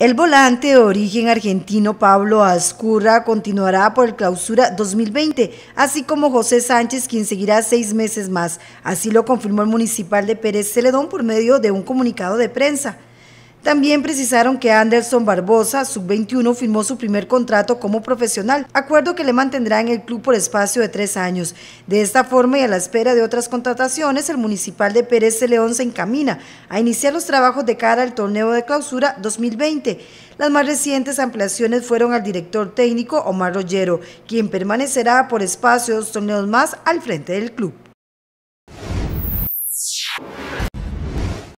El volante de origen argentino Pablo Ascurra continuará por el clausura 2020, así como José Sánchez, quien seguirá seis meses más. Así lo confirmó el municipal de Pérez Celedón por medio de un comunicado de prensa. También precisaron que Anderson Barbosa, sub-21, firmó su primer contrato como profesional, acuerdo que le mantendrá en el club por espacio de tres años. De esta forma y a la espera de otras contrataciones, el municipal de Pérez de León se encamina a iniciar los trabajos de cara al torneo de clausura 2020. Las más recientes ampliaciones fueron al director técnico Omar Rollero, quien permanecerá por espacio dos torneos más al frente del club.